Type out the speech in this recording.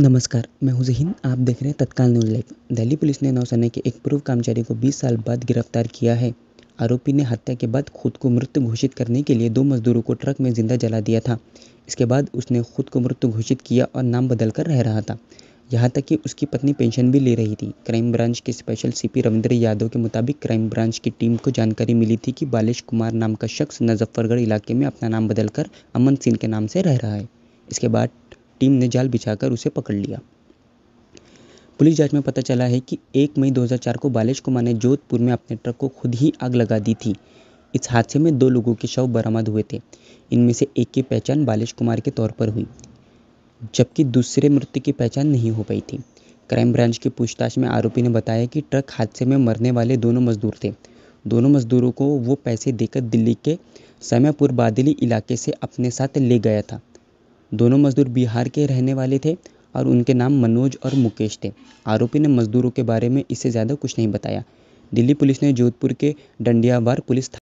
नमस्कार मैं हूं जहीन आप देख रहे हैं तत्काल न्यूज लाइव दिल्ली पुलिस ने नौसेना के एक पूर्व कर्मचारी को 20 साल बाद गिरफ्तार किया है आरोपी ने हत्या के बाद खुद को मृत घोषित करने के लिए दो मजदूरों को ट्रक में जिंदा जला दिया था इसके बाद उसने खुद को मृत घोषित किया और नाम बदल कर रह रहा था यहाँ तक कि उसकी पत्नी पेंशन भी ले रही थी क्राइम ब्रांच के स्पेशल सीपी रविंद्र यादव के मुताबिक क्राइम ब्रांच की टीम को जानकारी मिली थी कि बालेश कुमार नाम का शख्स नजफ्फरगढ़ इलाके में अपना नाम बदलकर अमन सिंह के नाम से रह रहा है इसके बाद टीम ने जाल बिछाकर उसे पकड़ लिया पुलिस जांच में पता चला है कि 1 मई 2004 को बालेश कुमार ने जोधपुर में अपने ट्रक को खुद ही आग लगा दी थी इस हादसे में दो लोगों के शव बरामद हुए थे इनमें से एक की पहचान बालेश कुमार के तौर पर हुई जबकि दूसरे मृत्यु की पहचान नहीं हो पाई थी क्राइम ब्रांच की पूछताछ में आरोपी ने बताया कि ट्रक हादसे में मरने वाले दोनों मजदूर थे दोनों मजदूरों को वो पैसे देकर दिल्ली के समयपुर बादली इलाके से अपने साथ ले गया था दोनों मज़दूर बिहार के रहने वाले थे और उनके नाम मनोज और मुकेश थे आरोपी ने मज़दूरों के बारे में इससे ज़्यादा कुछ नहीं बताया दिल्ली पुलिस ने जोधपुर के डंडियावार पुलिस